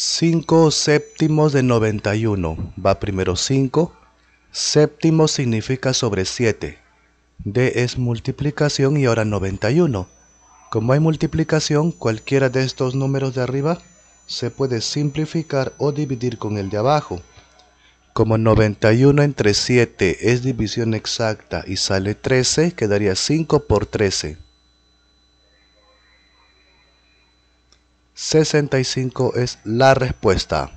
5 séptimos de 91. Va primero 5. Séptimo significa sobre 7. D es multiplicación y ahora 91. Como hay multiplicación, cualquiera de estos números de arriba se puede simplificar o dividir con el de abajo. Como 91 entre 7 es división exacta y sale 13, quedaría 5 por 13. 65 es la respuesta.